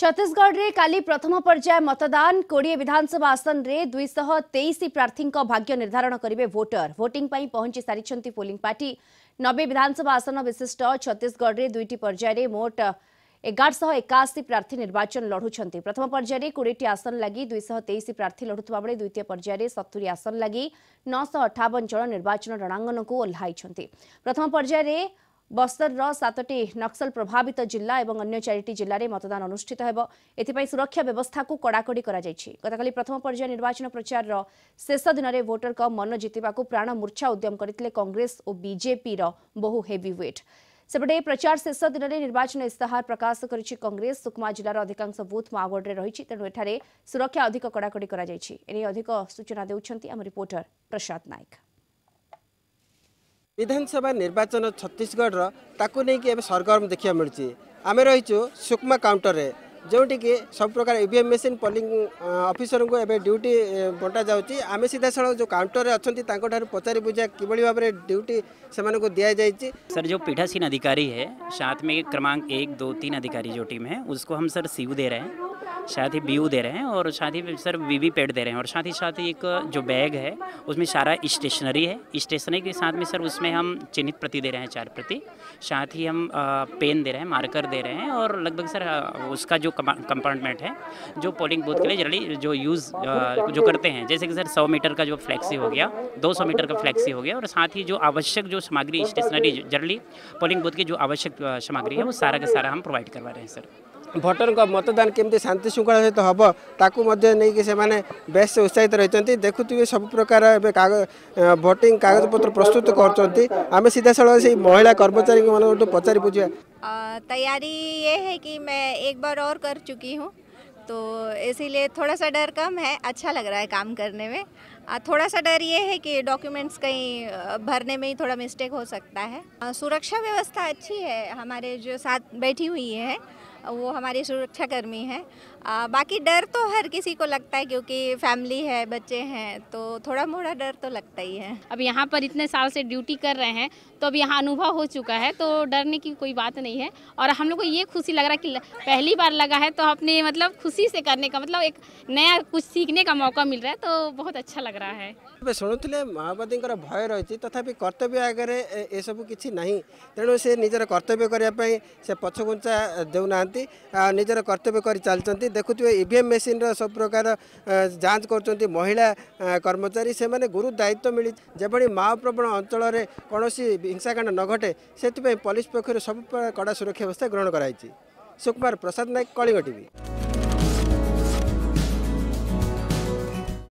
छत्तीसगढ़ में काली प्रथम पर्याय मतदान कोड़े विधानसभा आसन में दुईश तेईस प्रार्थी भाग्य निर्धारण करे भोटर भोटिंग पाई पहुंची सारी पोलिंग पार्टी नबे विधानसभा आसन विशिष्ट छत्तीसगढ़ में दुईट पर्यायर मोट एगारश एकाशी प्रार्थी निर्वाचन लड़ुं प्रथम पर्यायर कोड़े आसन लगी दुईश तेईस प्रार्थी लड़ुता बेले द्वितीय पर्यायर सतुरी आसन लगी नौश अठावन जन निर्वाचन रणांगन को ओह्ल प्रथम पर्यायर ବସ୍ତରର ସାତଟି ନକ୍ସଲ ପ୍ରଭାବିତ ଜିଲ୍ଲା ଏବଂ ଅନ୍ୟ ଚାରିଟି ଜିଲ୍ଲାରେ ମତଦାନ ଅନୁଷ୍ଠିତ ହେବ ଏଥିପାଇଁ ସୁରକ୍ଷା ବ୍ୟବସ୍ଥାକୁ କଡ଼ାକଡ଼ି କରାଯାଇଛି ଗତକାଲି ପ୍ରଥମ ପର୍ଯ୍ୟାୟ ନିର୍ବାଚନ ପ୍ରଚାରର ଶେଷ ଦିନରେ ଭୋଟରଙ୍କ ମନ ଜିତିବାକୁ ପ୍ରାଣମୂର୍ଚ୍ଛା ଉଦ୍ୟମ କରିଥିଲେ କଂଗ୍ରେସ ଓ ବିଜେପିର ବହୁ ହେଭିୱେଟ୍ ସେପଟେ ପ୍ରଚାର ଶେଷ ଦିନରେ ନିର୍ବାଚନ ଇସ୍ତାହାର ପ୍ରକାଶ କରିଛି କଂଗ୍ରେସ ସୁକମା ଜିଲ୍ଲାର ଅଧିକାଂଶ ବୁଥ୍ ମାଓବାର୍ଡରେ ରହିଛି ତେଣୁ ଏଠାରେ ସୁରକ୍ଷା ଅଧିକ କଡ଼ାକଡ଼ି କରାଯାଇଛି ଏନେଇ ଅଧିକ ସୂଚନା ଦେଉଛନ୍ତି ଆମ ରିପୋର୍ଟର ପ୍ରସାଦ ନାୟକ विधानसभा निर्वाचन छत्तीशगढ़ ताकू कि सरगरम देखा मिली आम रही सुकमा काउंटर जोटि कि सब प्रकार इम मेसीन पलिंग अफिसर को ड्यूटी बंटा जामें सीधा साल जो काउंटर अच्छा पचारि बुझा कि भाव में ड्यूटी से दि जाइए सर जो पीठासीन अधिकारी है साथ में क्रमांक एक दो तीन अधिकारी जो टीम है उसको हम सर सीव दे रहे हैं साथ ही व्यू दे रहे हैं और साथ ही सर वी पैड दे रहे हैं और साथ ही साथ एक जो बैग है उसमें सारा स्टेशनरी है स्टेशनरी के साथ में सर उसमें हम चिन्हित प्रति दे रहे हैं चार प्रति साथ ही हम पेन दे रहे हैं मार्कर दे रहे हैं और लगभग सर उसका जो कंपार्टमेंट है जो पोलिंग बूथ के लिए जनरली जो यूज़ जो करते हैं जैसे कि सर सौ मीटर का जो फ्लैक्सी हो गया दो मीटर का फ्लैक्सी हो गया और साथ ही जो आवश्यक जो सामग्री स्टेशनरी जनरली पोलिंग बूथ की जो आवश्यक सामग्री है वो सारा का सारा हम प्रोवाइड करवा रहे हैं सर भोटर मतदान केमती शांति श्रृंखला सहित हम नहीं बेस उत्साहित रही देखु सब प्रकार भोटिंग कागज पत्र प्रस्तुत करें सीधा साल से महिला कर्मचारी मान पचार बुझा तैयारी ये है कि मैं एक बार और कर चुकी हूँ तो इसीलिए थोड़ा सा डर कम है अच्छा लग रहा है काम करने में आ, थोड़ा सा डर ये है कि डॉक्यूमेंट्स कहीं भरने में ही थोड़ा मिस्टेक हो सकता है आ, सुरक्षा व्यवस्था अच्छी है हमारे जो साथ बैठी हुई है वो हमारे सुरक्षाकर्मी हैं बाकी डर तो हर किसी को लगता है क्योंकि फैमिली है बच्चे हैं तो थोड़ा मोड़ा डर तो लगता ही है अब यहाँ पर इतने साल से ड्यूटी कर रहे हैं तो अब यहाँ अनुभव हो चुका है तो डरने की कोई बात नहीं है और हम लोग को ये खुशी लग रहा है कि पहली बार लगा है तो अपने मतलब खुशी से करने का मतलब एक नया कुछ सीखने का मौका मिल रहा है तो बहुत अच्छा लग रहा है शुणुले माओवादी भय रही तथा कर्तव्य आगे ये सब किसी ना तेणु से निजर कर्तव्य करने से पछघुंचा देना ଚାହାନ୍ତି ନିଜର କର୍ତ୍ତବ୍ୟ କରି ଚାଲିଛନ୍ତି ଦେଖୁଥିବେ ଇଭିଏମ୍ ମେସିନ୍ର ସବୁ ପ୍ରକାର ଯାଞ୍ଚ କରୁଛନ୍ତି ମହିଳା କର୍ମଚାରୀ ସେମାନେ ଗୁରୁ ଦାୟିତ୍ୱ ମିଳି ଯେଭଳି ମାଓ ପ୍ରବଣ ଅଞ୍ଚଳରେ କୌଣସି ହିଂସାକାଣ୍ଡ ନ ଘଟେ ସେଥିପାଇଁ ପୋଲିସ ପକ୍ଷରୁ ସବୁ କଡ଼ା ସୁରକ୍ଷା ବ୍ୟବସ୍ଥା ଗ୍ରହଣ କରାଯାଇଛି ସୁକୁମାର ପ୍ରସାଦ ନାୟକ କଳିଙ୍ଗ ଟିଭି